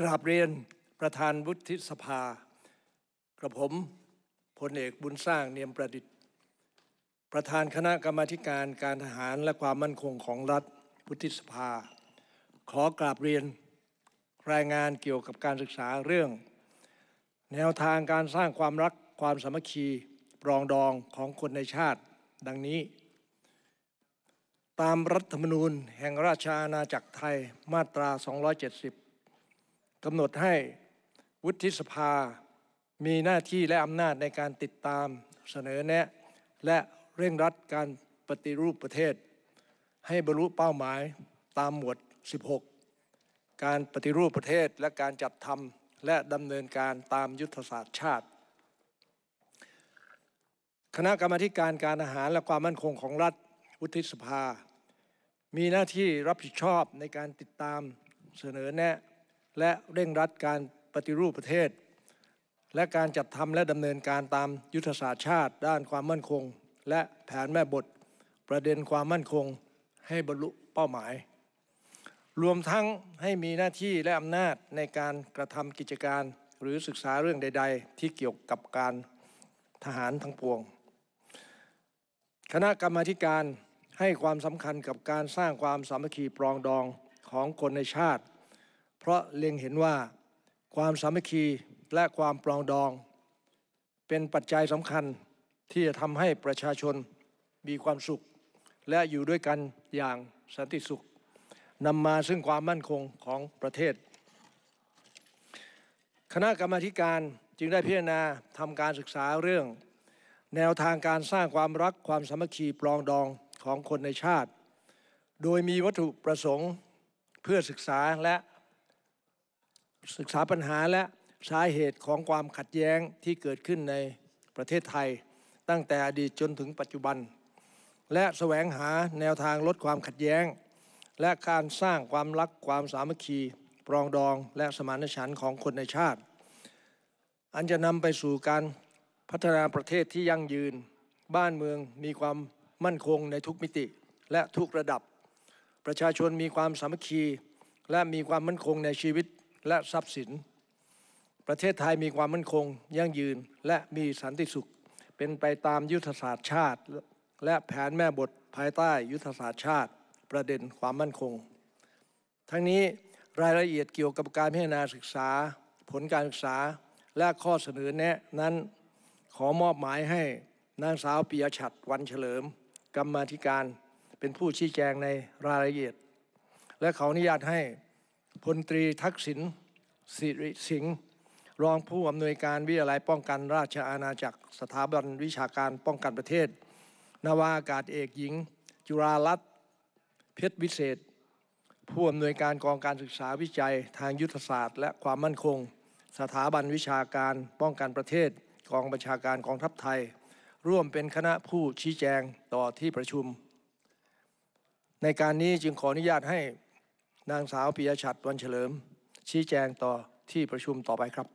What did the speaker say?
กราบเรียนประธานวุฒิสภา กระผมพลเอกบุญสร้างเนียมประดิษฐ์ ประธานคณะกรรมาการการทหารและความมั่นคงของรัฐวุฒิสภา ขอกราบเรียนรายงานเกี่ยวกับการศึกษาเรื่อง แนวทางการสร้างความรักความสามัคคีปรองดองของคนในชาติ ดังนี้ ตามรัฐธรรมนูญแห่งราชอาณาจักรไทยมาตรา 270กำหนดให้วุฒิสภา มีหน้าที่และอำนาจในการติดตามเสนอแนะ และเร่งรัดการปฏิรูปประเทศ ให้บรรลุเป้าหมายตามหมวด 16 การปฏิรูปประเทศและการจัดทำและดำเนินการตามยุทธศาสตร์ชาติ คณะกรรมการการอาหารและความมั่นคงของรัฐวุฒิสภา มีหน้าที่รับผิดชอบในการติดตามเสนอแนะและเร่งรัดการปฏิรูปประเทศ และการจัดทำและดำเนินการตามยุทธศาสตร์ชาติ ด้านความมั่นคง และแผนแม่บทประเด็นความมั่นคงให้บรรลุเป้าหมาย รวมทั้งให้มีหน้าที่และอำนาจในการกระทำกิจการหรือศึกษาเรื่องใด ๆ ที่เกี่ยวกับการทหารทั้งปวง คณะกรรมาการให้ความสำคัญกับการสร้างความสามัคคีปรองดองของคนในชาติเพราะเล็งเห็นว่าความสามัคคีและความปลองดอง เป็นปัจจัยสำคัญที่จะทำให้ประชาชนมีความสุข และอยู่ด้วยกันอย่างสันติสุขนำมาซึ่งความมั่นคงของประเทศ คณะกรรมาการจึงได้พิจารณาทำการศึกษาเรื่อง แนวทางการสร้างความรักความสามัคคีปลองดองของคนในชาติ โดยมีวัตถุประสงค์เพื่อศึกษาและศึกษาปัญหาและสาเหตุของความขัดแย้งที่เกิดขึ้นในประเทศไทย ตั้งแต่อดีตจนถึงปัจจุบัน และแสวงหาแนวทางลดความขัดแย้ง และการสร้างความรักความสามัคคีปรองดองและสมานฉันท์ของคนในชาติ อันจะนำไปสู่การพัฒนาประเทศที่ยั่งยืน บ้านเมืองมีความมั่นคงในทุกมิติและทุกระดับ ประชาชนมีความสามัคคีและมีความมั่นคงในชีวิตและทรัพย์สินประเทศไทยมีความมั่นคงยั่งยืนและมีสันติสุข เป็นไปตามยุทธศาสตร์ชาติ และแผนแม่บทภายใต้ยุทธศาสตร์ชาติ ประเด็นความมั่นคง ทั้งนี้รายละเอียดเกี่ยวกับการพิจารณาศึกษา ผลการศึกษาและข้อเสนอแนะนั้น ขอมอบหมายให้นางสาวปิยชัดวันเฉลิมกรรมธิการ เป็นผู้ชี้แจงในรายละเอียด และขออนุญาตให้พลตรีทักษิณสิริสิงห์รองผู้อำนวยการวิทยาลัยป้องกันราชอาณาจักรสถาบันวิชาการป้องกันประเทศนาวาอากาศเอกหญิง จุฬาลัตเพชรวิเศษ ผู้อำนวยการกองการศึกษาวิจัยทางยุทธศาสตร์ และความมั่นคง สถาบันวิชาการป้องกันประเทศกองบัญชาการกองทัพไทย ร่วมเป็นคณะผู้ชี้แจงต่อที่ประชุม ในการนี้จึงขออนุญาตให้นางสาวปิยชัดวันเฉลิม ชี้แจงต่อที่ประชุมต่อไปครับ